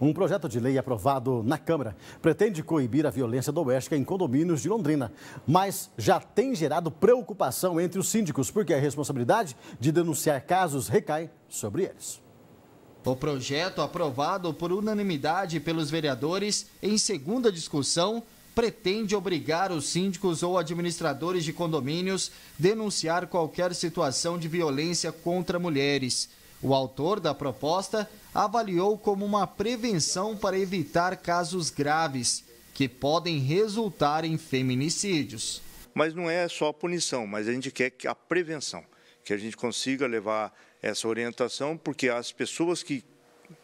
Um projeto de lei aprovado na Câmara pretende coibir a violência doméstica em condomínios de Londrina, mas já tem gerado preocupação entre os síndicos, porque a responsabilidade de denunciar casos recai sobre eles. O projeto, aprovado por unanimidade pelos vereadores em segunda discussão, pretende obrigar os síndicos ou administradores de condomínios a denunciar qualquer situação de violência contra mulheres. O autor da proposta avaliou como uma prevenção para evitar casos graves que podem resultar em feminicídios. Mas não é só a punição, mas a gente quer a prevenção, que a gente consiga levar essa orientação, porque as pessoas que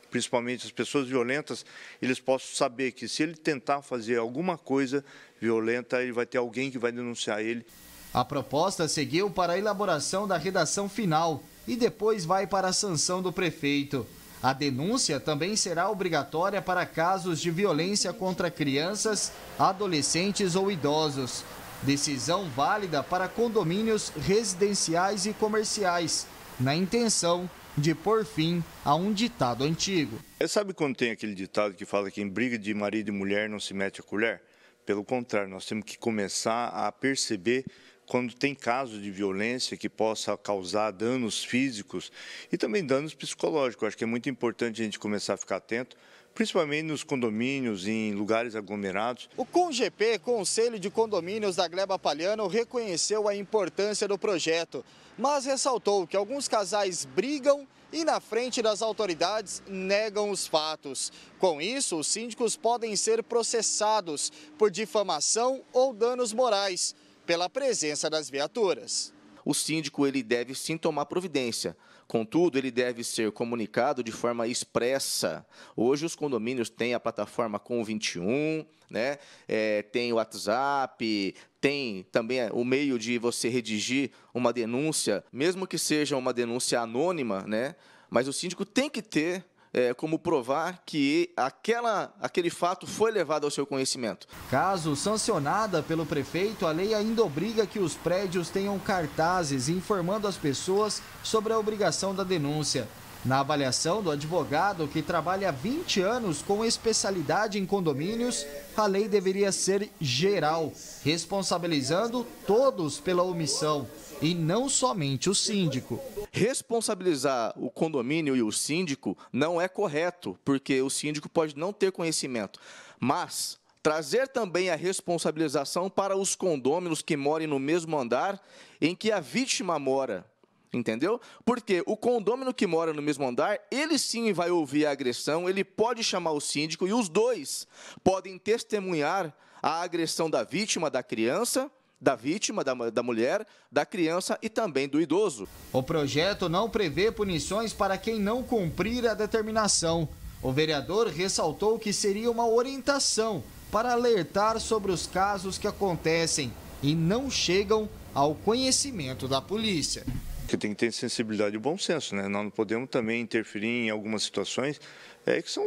principalmente as pessoas violentas, eles possam saber que se ele tentar fazer alguma coisa violenta, ele vai ter alguém que vai denunciar ele. A proposta seguiu para a elaboração da redação final, e depois vai para a sanção do prefeito. A denúncia também será obrigatória para casos de violência contra crianças, adolescentes ou idosos. Decisão válida para condomínios residenciais e comerciais, na intenção de pôr fim a um ditado antigo. É, sabe quando tem aquele ditado que fala que em briga de marido e mulher não se mete a colher? Pelo contrário, nós temos que começar a perceber quando tem caso de violência que possa causar danos físicos e também danos psicológicos. Acho que é muito importante a gente começar a ficar atento, principalmente nos condomínios, em lugares aglomerados. O CONGP, Conselho de Condomínios da Gleba Palhano, reconheceu a importância do projeto, mas ressaltou que alguns casais brigam e, na frente das autoridades, negam os fatos. Com isso, os síndicos podem ser processados por difamação ou danos morais pela presença das viaturas. O síndico ele deve sim tomar providência, Contudo, ele deve ser comunicado de forma expressa. Hoje os condomínios têm a plataforma Com 21, né? É, tem o WhatsApp, tem também é, o meio de você redigir uma denúncia, mesmo que seja uma denúncia anônima, né? Mas o síndico tem que ter é, como provar que aquela, aquele fato foi levado ao seu conhecimento. Caso sancionada pelo prefeito, a lei ainda obriga que os prédios tenham cartazes informando as pessoas sobre a obrigação da denúncia. Na avaliação do advogado que trabalha há 20 anos com especialidade em condomínios, a lei deveria ser geral, responsabilizando todos pela omissão e não somente o síndico. Responsabilizar o condomínio e o síndico não é correto, porque o síndico pode não ter conhecimento. Mas trazer também a responsabilização para os condôminos que moram no mesmo andar em que a vítima mora, entendeu? Porque o condômino que mora no mesmo andar, ele sim vai ouvir a agressão, ele pode chamar o síndico e os dois podem testemunhar a agressão da vítima, da criança, da vítima, da, da mulher, da criança e também do idoso. O projeto não prevê punições para quem não cumprir a determinação. O vereador ressaltou que seria uma orientação para alertar sobre os casos que acontecem e não chegam ao conhecimento da polícia que tem que ter sensibilidade e bom senso, né? Nós não podemos também interferir em algumas situações é, que são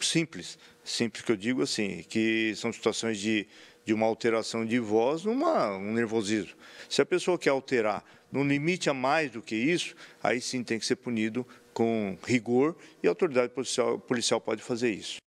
simples, simples que eu digo assim, que são situações de, de uma alteração de voz, numa, um nervosismo. Se a pessoa quer alterar no limite a mais do que isso, aí sim tem que ser punido com rigor e a autoridade policial, policial pode fazer isso.